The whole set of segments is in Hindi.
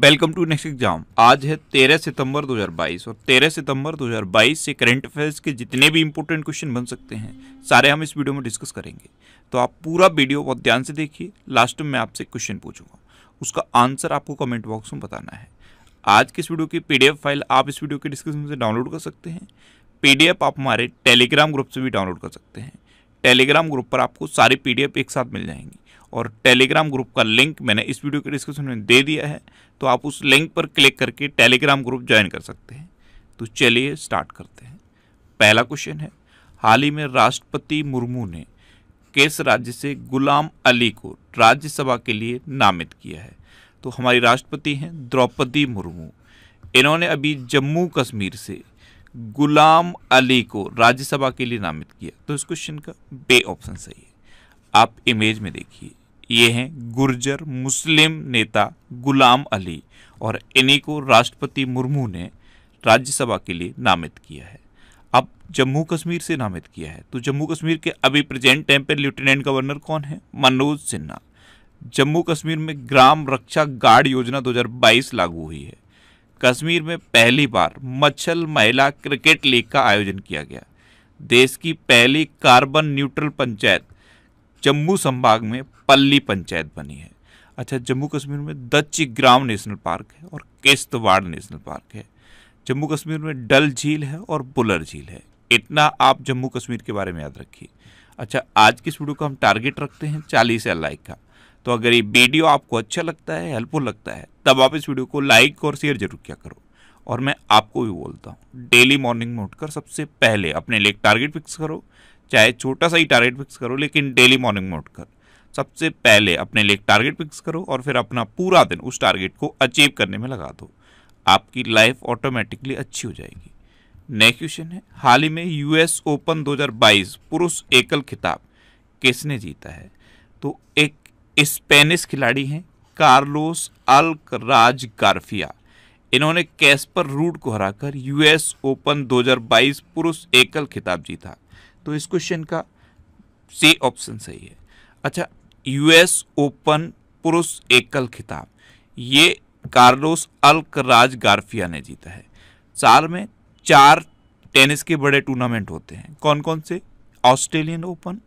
वेलकम टू नेक्स्ट एग्जाम आज है 13 सितंबर 2022 और 13 सितंबर 2022 से करंट अफेयर्स के जितने भी इंपॉर्टेंट क्वेश्चन बन सकते हैं सारे हम इस वीडियो में डिस्कस करेंगे तो आप पूरा वीडियो बहुत ध्यान से देखिए लास्ट में आपसे क्वेश्चन पूछूंगा उसका आंसर आपको कमेंट बॉक्स में बताना है आज की इस वीडियो की पी फाइल आप इस वीडियो के डिस्क्रिप्शन से डाउनलोड कर सकते हैं पी आप हमारे टेलीग्राम ग्रुप से भी डाउनलोड कर सकते हैं टेलीग्राम ग्रुप पर आपको सारी पी एक साथ मिल जाएंगी और टेलीग्राम ग्रुप का लिंक मैंने इस वीडियो के डिस्क्रिप्शन में दे दिया है तो आप उस लिंक पर क्लिक करके टेलीग्राम ग्रुप ज्वाइन कर सकते हैं तो चलिए स्टार्ट करते हैं पहला क्वेश्चन है हाल ही में राष्ट्रपति मुर्मू ने किस राज्य से गुलाम अली को राज्यसभा के लिए नामित किया है तो हमारी राष्ट्रपति हैं द्रौपदी मुर्मू इन्होंने अभी जम्मू कश्मीर से गुलाम अली को राज्यसभा के लिए नामित किया तो इस क्वेश्चन का बे ऑप्शन सही है आप इमेज में देखिए ये हैं गुर्जर मुस्लिम नेता गुलाम अली और इन्हीं को राष्ट्रपति मुर्मू ने राज्यसभा के लिए नामित किया है अब जम्मू कश्मीर से नामित किया है तो जम्मू कश्मीर के अभी प्रेजेंट टाइम पर लेफ्टिनेंट गवर्नर कौन है मनोज सिन्हा जम्मू कश्मीर में ग्राम रक्षा गार्ड योजना 2022 लागू हुई है कश्मीर में पहली बार मच्छल महिला क्रिकेट लीग का आयोजन किया गया देश की पहली कार्बन न्यूट्रल पंचायत जम्मू संभाग में पल्ली पंचायत बनी है अच्छा जम्मू कश्मीर में दच्ची ग्राम नेशनल पार्क है और केस्तवाड़ नेशनल पार्क है जम्मू कश्मीर में डल झील है और बुलर झील है इतना आप जम्मू कश्मीर के बारे में याद रखिए अच्छा आज की इस वीडियो को हम टारगेट रखते हैं चालीस एल लाइक का तो अगर ये वीडियो आपको अच्छा लगता है हेल्पफुल लगता है तब आप इस वीडियो को लाइक और शेयर जरूर किया करो और मैं आपको भी बोलता हूँ डेली मॉर्निंग में उठकर सबसे पहले अपने लिए टारगेट फिक्स करो चाहे छोटा सा ही टारगेट फिक्स करो लेकिन डेली मॉर्निंग मोड कर सबसे पहले अपने लिए टारगेट फिक्स करो और फिर अपना पूरा दिन उस टारगेट को अचीव करने में लगा दो आपकी लाइफ ऑटोमेटिकली अच्छी हो जाएगी नेक्स्ट क्वेश्चन है हाल ही में यूएस ओपन 2022 पुरुष एकल खिताब किसने जीता है तो एक स्पेनिश खिलाड़ी हैं कार्लोस राज गार्फिया इन्होंने कैस्पर रूट को हराकर यूएस ओपन 2022 पुरुष एकल खिताब जीता तो इस क्वेश्चन का सी ऑप्शन सही है अच्छा यूएस ओपन पुरुष एकल खिताब ये कार्लोस अल्कराज गार्फिया ने जीता है साल में चार टेनिस के बड़े टूर्नामेंट होते हैं कौन कौन से Australian Open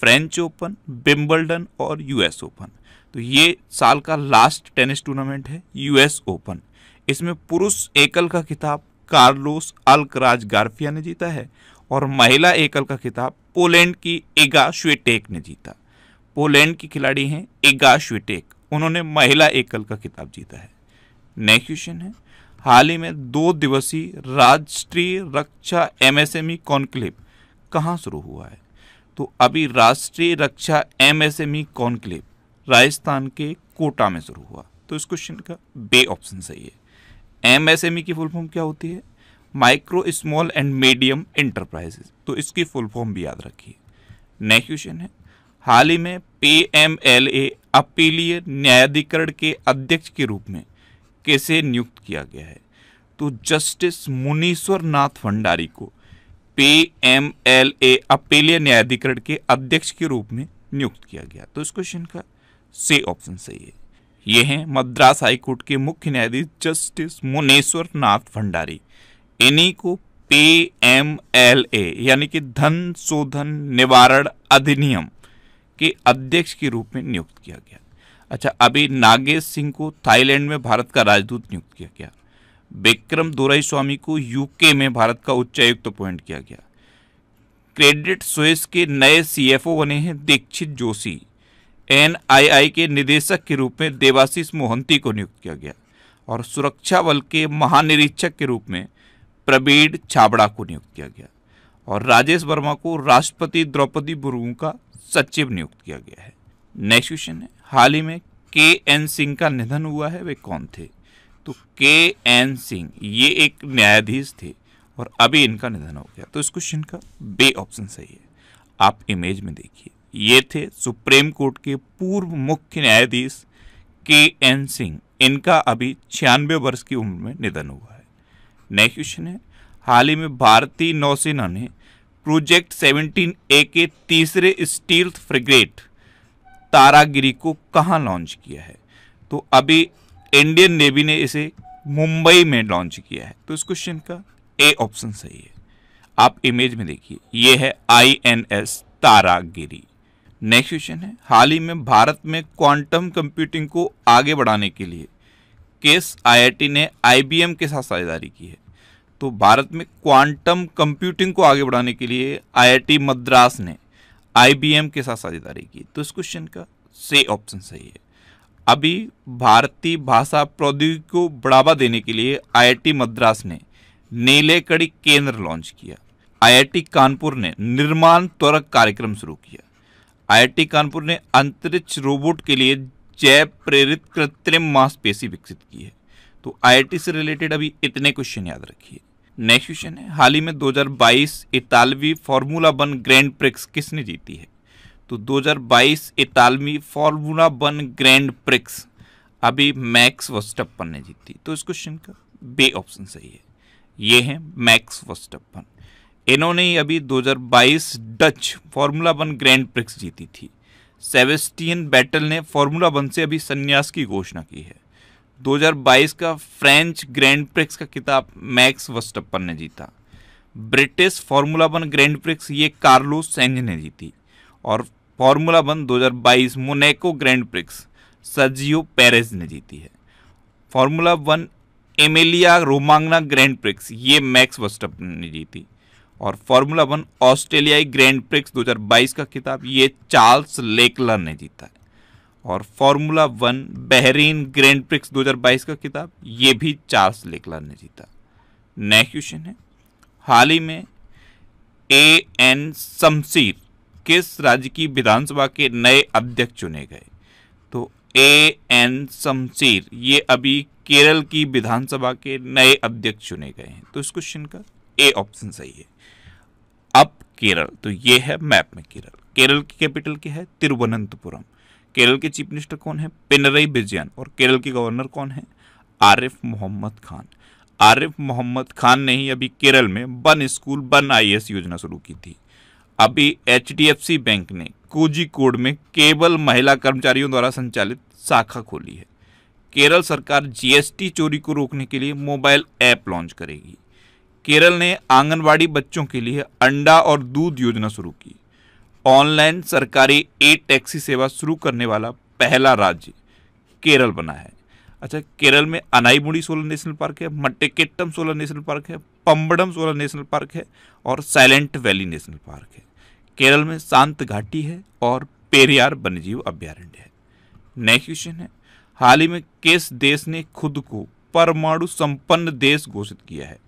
French Open Wimbledon और यूएस ओपन तो ये साल का लास्ट टेनिस टूर्नामेंट है यूएस ओपन इसमें पुरुष एकल का खिताब कार्लोस अल्कराज गार्फिया ने जीता है और महिला एकल का खिताब पोलैंड की एगा श्वेटेक ने जीता पोलैंड की खिलाड़ी हैं एगा श्वेटेक उन्होंने महिला एकल का खिताब जीता है नेक्स्ट क्वेश्चन है हाल ही में दो दिवसीय राष्ट्रीय रक्षा एमएसएमई कॉन्क्लेव कहाँ शुरू हुआ है तो अभी राष्ट्रीय रक्षा एमएसएमई कॉन्क्लेव राजस्थान के कोटा में शुरू हुआ तो इस क्वेश्चन का बे ऑप्शन सही है एमएसएमई की फुल फॉर्म क्या होती है micro small and medium enterprises तो इसकी फुल फॉर्म भी याद रखिए नेक्स्ट क्वेश्चन है हाल ही में पी एम एल ए अपीलीय न्यायाधिकरण के अध्यक्ष के रूप में कैसे नियुक्त किया गया है तो जस्टिस मुनीश्वर नाथ भंडारी को पी एम एल ए अपीलीय न्यायाधिकरण के अध्यक्ष के रूप में नियुक्त किया गया तो इस क्वेश्चन का सी ऑप्शन सही है ये है मद्रास हाईकोर्ट के मुख्य न्यायाधीश जस्टिस मुनेश्वर नाथ भंडारी इन्हीं को पी एम एल ए यानी कि धन शोधन निवारण अधिनियम के अध्यक्ष के रूप में नियुक्त किया गया अच्छा अभी नागेश सिंह को थाईलैंड में भारत का राजदूत नियुक्त किया गया विक्रम दोराई स्वामी को यूके में भारत का उच्चायुक्त अपॉइंट किया गया क्रेडिट स्विस के नए सीएफओ बने हैं दीक्षित जोशी एनआईआई के निदेशक के रूप में देवाशीष मोहंती को नियुक्त किया गया और सुरक्षा बल के महानिरीक्षक के रूप में प्रवीण छाबड़ा को नियुक्त किया गया और राजेश वर्मा को राष्ट्रपति द्रौपदी मुर्मू का सचिव नियुक्त किया गया है नेक्स्ट क्वेश्चन है हाल ही में के एन सिंह का निधन हुआ है वे कौन थे तो के एन सिंह ये एक न्यायाधीश थे और अभी इनका निधन हो गया तो इस क्वेश्चन का बे ऑप्शन सही है आप इमेज में देखिए ये थे सुप्रीम कोर्ट के पूर्व मुख्य न्यायाधीश के एन सिंह इनका अभी छियानवे वर्ष की उम्र में निधन हुआ नेक्स्ट क्वेश्चन है हाल ही में भारतीय नौसेना ने प्रोजेक्ट 17 ए के तीसरे स्टील फ्रिगेट तारागिरी को कहाँ लॉन्च किया है तो अभी इंडियन नेवी ने इसे मुंबई में लॉन्च किया है तो इस क्वेश्चन का ए ऑप्शन सही है आप इमेज में देखिए ये है आईएनएस तारागिरी नेक्स्ट क्वेश्चन है हाल ही में भारत में क्वांटम कंप्यूटिंग को आगे बढ़ाने के लिए केस आईआईटी ने आईबीएम के साथ साझेदारी की है तो भारत में क्वांटम कंप्यूटिंग को आगे बढ़ाने के लिए आईआईटी मद्रास ने आईबीएम के साथ साझेदारी की तो इस क्वेश्चन का से ऑप्शन सही है अभी भारतीय भाषा प्रौद्योगिकी को बढ़ावा देने के लिए आईआईटी मद्रास ने नीले कड़ी केंद्र लॉन्च किया आईआईटी कानपुर ने निर्माण त्वरक कार्यक्रम शुरू किया आईआईटी कानपुर ने अंतरिक्ष रोबोट के लिए जैव प्रेरित कृत्रिम मांसपेशी विकसित की है तो आई से रिलेटेड अभी इतने क्वेश्चन याद रखिए नेक्स्ट क्वेश्चन है हाल ही में 2022 इतालवी फार्मूला वन ग्रैंड प्रिक्स किसने जीती है तो 2022 इतालवी फार्मूला वन ग्रैंड प्रिक्स अभी मैक्स वस्टप्पन ने जीती तो इस क्वेश्चन का बे ऑप्शन सही है ये है मैक्स वस्टप्पन इन्होंने ही अभी 2022 Dutch formula one grand prix जीती थी सेवेस्टियन बैटल ने फार्मूला वन से अभी संन्यास की घोषणा की है 2022 का फ्रेंच ग्रैंड प्रिक्स का किताब मैक्स वस्टपन ने जीता British formula one grand prix ये कार्लोस सेंज ने जीती और formula one 2022 Monaco grand prix सजियो पेरेज ने जीती है formula one Emilia Romagna grand prix ये मैक्स वस्टपन ने जीती और फार्मूला वन ऑस्ट्रेलियाई ग्रैंड प्रिक्स 2022 का खिताब ये चार्ल्स लेकलर ने जीता है और formula one Bahrain grand prix 2022 का खिताब ये भी चार्ल्स लेकलर ने जीता नेक्स्ट क्वेश्चन है हाल ही में ए एन शमशीर किस राज्य की विधानसभा के नए अध्यक्ष चुने गए तो ए एन शमशीर ये अभी केरल की विधानसभा के नए अध्यक्ष चुने गए हैं तो इस क्वेश्चन का ए ऑप्शन सही है अब केरल तो ये है मैप में केरल केरल की कैपिटल क्या है तिरुवनंतपुरम केरल के चीफ मिनिस्टर कौन है पिनरई बिजयन और केरल के गवर्नर कौन है आरिफ मोहम्मद खान आरिफ मोहम्मद खान ने ही अभी केरल में वन स्कूल वन आई योजना शुरू की थी अभी एच बैंक ने कोजी कोड में केवल महिला कर्मचारियों द्वारा संचालित शाखा खोली है केरल सरकार जीएसटी चोरी को रोकने के लिए मोबाइल ऐप लॉन्च करेगी केरल ने आंगनवाड़ी बच्चों के लिए अंडा और दूध योजना शुरू की ऑनलाइन सरकारी ए टैक्सी सेवा शुरू करने वाला पहला राज्य केरल बना है अच्छा केरल में अनाईमुड़ी सोलर नेशनल पार्क है मट्टेकेट्टम सोलर नेशनल पार्क है पम्बडम सोलर नेशनल पार्क है और साइलेंट वैली नेशनल पार्क है केरल में शांत घाटी है और पेरियार वन्यजीव अभ्यारण्य है नेक्स्ट क्वेश्चन है हाल ही में किस देश ने खुद को परमाणु संपन्न देश घोषित किया है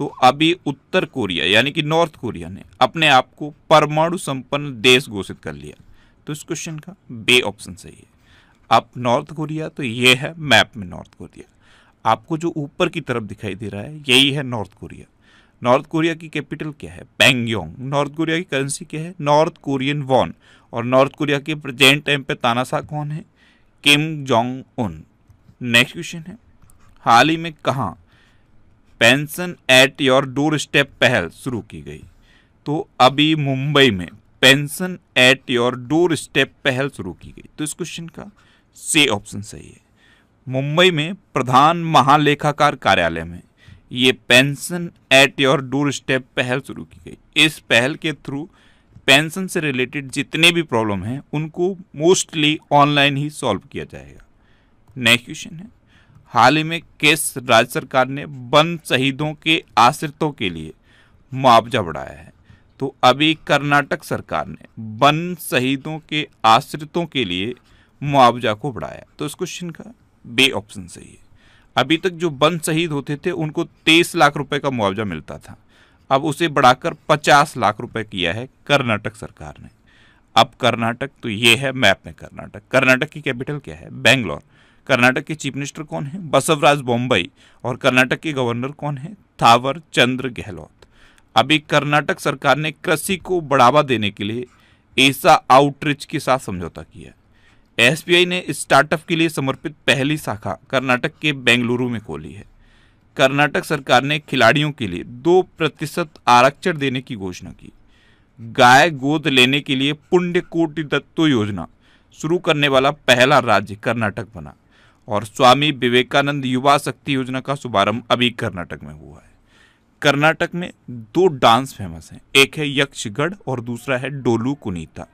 तो अभी उत्तर कोरिया यानी कि नॉर्थ कोरिया ने अपने आप को परमाणु संपन्न देश घोषित कर लिया तो इस क्वेश्चन का बे ऑप्शन सही है आप नॉर्थ कोरिया तो ये है मैप में नॉर्थ कोरिया आपको जो ऊपर की तरफ दिखाई दे रहा है यही है नॉर्थ कोरिया नॉर्थ कोरिया की कैपिटल क्या है पेंगयोंग नॉर्थ कोरिया की करेंसी क्या है नॉर्थ कोरियन वॉन और नॉर्थ कोरिया के प्रेजेंट टाइम पे तानाशाह कौन है Kim Jong Un next question है हाल ही में कहाँ pension at your doorstep पहल शुरू की गई तो अभी मुंबई में pension at your doorstep पहल शुरू की गई तो इस क्वेश्चन का से ऑप्शन सही है मुंबई में प्रधान महालेखाकार कार्यालय में ये pension at your doorstep पहल शुरू की गई इस पहल के थ्रू पेंशन से रिलेटेड जितने भी प्रॉब्लम हैं उनको मोस्टली ऑनलाइन ही सॉल्व किया जाएगा नेक्स्ट क्वेश्चन है हाल ही में केस राज्य सरकार ने वन शहीदों के आश्रितों के लिए मुआवजा बढ़ाया है तो अभी कर्नाटक सरकार ने वन शहीदों के आश्रितों के लिए मुआवजा को बढ़ाया तो इस क्वेश्चन का बे ऑप्शन सही है अभी तक जो वन शहीद होते थे उनको तेईस लाख रुपए का मुआवजा मिलता था अब उसे बढ़ाकर पचास लाख रुपए किया है कर्नाटक सरकार ने अब कर्नाटक तो ये है मैप में कर्नाटक कर्नाटक की कैपिटल क्या है बेंगलोर कर्नाटक के चीफ मिनिस्टर कौन है बसवराज बॉम्बई और कर्नाटक के गवर्नर कौन है थावर चंद्र गहलोत अभी कर्नाटक सरकार ने कृषि को बढ़ावा देने के लिए ऐसा आउटरीच के साथ समझौता किया एस ने स्टार्टअप के लिए समर्पित पहली शाखा कर्नाटक के बेंगलुरु में खोली है कर्नाटक सरकार ने खिलाड़ियों के लिए दो प्रतिशत आरक्षण देने की घोषणा की गाय गोद लेने के लिए पुण्य कोटि दत्तो योजना शुरू करने वाला पहला राज्य कर्नाटक बना और स्वामी विवेकानंद युवा शक्ति योजना का शुभारंभ अभी कर्नाटक में हुआ है कर्नाटक में दो डांस फेमस हैं एक है यक्षगढ़ और दूसरा है डोलू कुनीता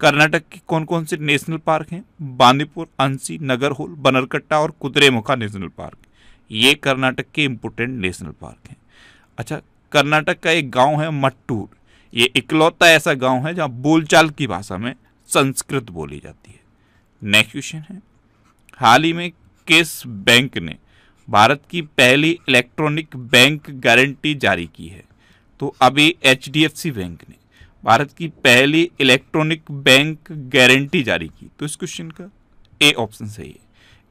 कर्नाटक के कौन कौन से नेशनल पार्क हैं बांदीपुर अंसी नगर होल बनरकट्टा और कुदरेमुखा नेशनल पार्क ये कर्नाटक के इम्पोर्टेंट नेशनल पार्क हैं अच्छा कर्नाटक का एक गांव है मट्टूर ये इकलौता ऐसा गांव है जहाँ बोलचाल की भाषा में संस्कृत बोली जाती है नेक्स्ट क्वेश्चन है हाल ही में केस बैंक ने भारत की पहली इलेक्ट्रॉनिक बैंक गारंटी जारी की है तो अभी एच बैंक ने भारत की पहली इलेक्ट्रॉनिक बैंक गारंटी जारी की तो इस क्वेश्चन का ए ऑप्शन सही है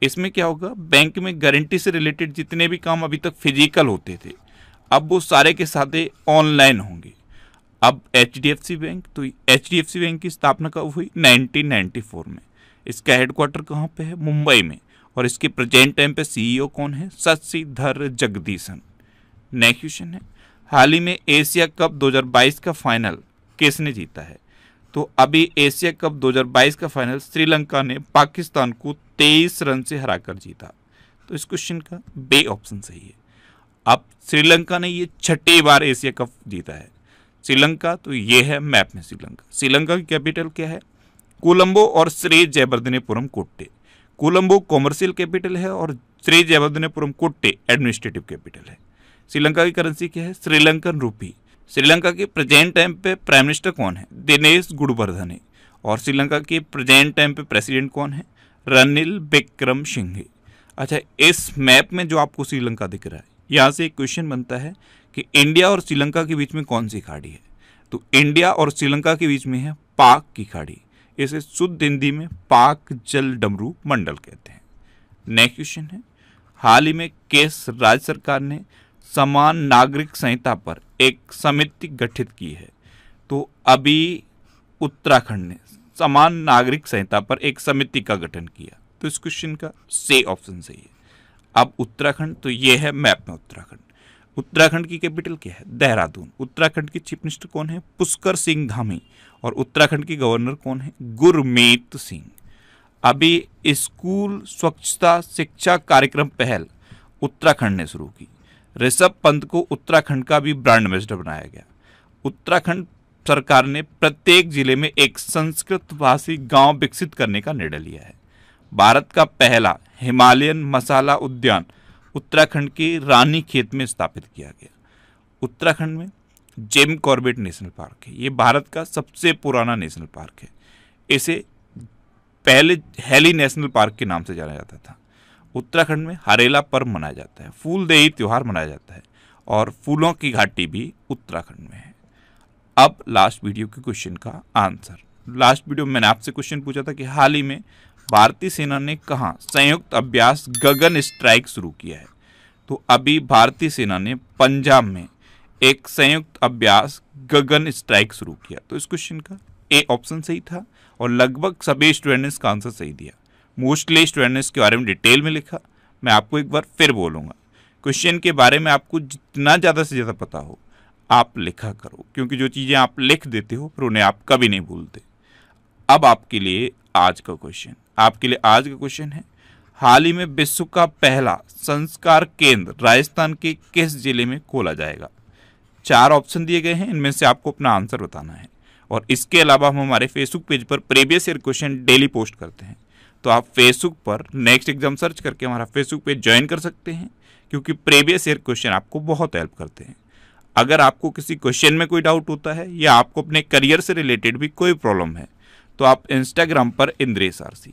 इसमें क्या होगा बैंक में गारंटी से रिलेटेड जितने भी काम अभी तक फिजिकल होते थे अब वो सारे के साथ ऑनलाइन होंगे अब एच बैंक तो एच बैंक की स्थापना कब हुई 1994 में इसका हेडक्वार्टर कहाँ पे है मुंबई में और इसके प्रेजेंट टाइम पे सीईओ e कौन है शशिधर जगदीशन नेक्स्ट क्वेश्चन है हाल ही में एशिया कप 2022 का फाइनल किसने जीता है तो अभी एशिया कप 2022 का फाइनल श्रीलंका ने पाकिस्तान को 23 रन से हराकर जीता तो इस क्वेश्चन का बे ऑप्शन सही है अब श्रीलंका ने ये छठी बार एशिया कप जीता है श्रीलंका तो ये है मैप में श्रीलंका श्रीलंका की कैपिटल क्या है कोलंबो और श्री जयवर्धनीपुरम कोट्टे कोलंबो कॉमर्शियल कैपिटल है और श्री जयवर्धनीपुरम कोट्टे एडमिनिस्ट्रेटिव कैपिटल है श्रीलंका की करेंसी क्या है श्रीलंकन रूपी श्रीलंका के प्रेजेंट टाइम पे प्राइम मिनिस्टर कौन है दिनेश गुड़वर्धने और श्रीलंका के प्रेजेंट टाइम पे प्रेसिडेंट कौन है रनिल विक्रम सिंघे अच्छा इस मैप में जो आपको श्रीलंका दिख रहा है यहाँ से एक क्वेश्चन बनता है कि इंडिया और श्रीलंका के बीच में कौन सी खाड़ी है तो इंडिया और श्रीलंका के बीच में है पाक की खाड़ी इसे शुद्ध हिंदी में पाक जल डमरू मंडल कहते हैं नेक्स्ट क्वेश्चन है हाल ही में केस राज्य सरकार ने समान नागरिक संहिता पर एक समिति गठित की है तो अभी उत्तराखंड ने समान नागरिक संहिता पर एक समिति का गठन किया तो इस क्वेश्चन का से ऑप्शन सही है अब उत्तराखंड तो ये है मैप में उत्तराखंड उत्तराखंड की कैपिटल क्या है देहरादून उत्तराखंड की चीफ मिनिस्टर कौन है पुष्कर सिंह धामी और उत्तराखंड की गवर्नर कौन है गुरमीत सिंह अभी स्कूल स्वच्छता शिक्षा कार्यक्रम पहल उत्तराखंड ने शुरू की ऋषभ पंत को उत्तराखंड का भी ब्रांड एम्बेसडर बनाया गया उत्तराखंड सरकार ने प्रत्येक जिले में एक संस्कृत भाषी गांव विकसित करने का निर्णय लिया है भारत का पहला हिमालयन मसाला उद्यान उत्तराखंड के रानी खेत में स्थापित किया गया उत्तराखंड में जेम कॉर्बेट नेशनल पार्क है ये भारत का सबसे पुराना नेशनल पार्क है इसे पहले हेली नेशनल पार्क के नाम से जाना जाता था उत्तराखंड में हरेला पर्व मनाया जाता है फूलदेही त्यौहार मनाया जाता है और फूलों की घाटी भी उत्तराखंड में है अब लास्ट वीडियो के क्वेश्चन का आंसर लास्ट वीडियो में मैंने आपसे क्वेश्चन पूछा था कि हाल ही में भारतीय सेना ने कहा संयुक्त अभ्यास गगन स्ट्राइक शुरू किया है तो अभी भारतीय सेना ने पंजाब में एक संयुक्त अभ्यास गगन स्ट्राइक शुरू किया तो इस क्वेश्चन का ए ऑप्शन सही था और लगभग सभी स्टूडेंट ने इसका आंसर सही दिया मोस्टली स्टूडेंट ने इसके बारे में डिटेल में लिखा मैं आपको एक बार फिर बोलूँगा क्वेश्चन के बारे में आपको जितना ज़्यादा से ज़्यादा पता हो आप लिखा करो क्योंकि जो चीज़ें आप लिख देते हो फिर उन्हें आप कभी नहीं भूलते अब आपके लिए आज का क्वेश्चन आपके लिए आज का क्वेश्चन है हाल ही में विश्व का पहला संस्कार केंद्र राजस्थान के किस जिले में खोला जाएगा चार ऑप्शन दिए गए हैं इनमें से आपको अपना आंसर बताना है और इसके अलावा हम हमारे फेसबुक पेज पर previous year question daily post करते हैं तो आप फेसबुक पर नेक्स्ट एग्जाम सर्च करके हमारा फेसबुक पेज ज्वाइन कर सकते हैं क्योंकि प्रीवियस ईयर क्वेश्चन आपको बहुत हेल्प करते हैं अगर आपको किसी क्वेश्चन में कोई डाउट होता है या आपको अपने करियर से रिलेटेड भी कोई प्रॉब्लम है तो आप इंस्टाग्राम पर इंद्रेश आरसी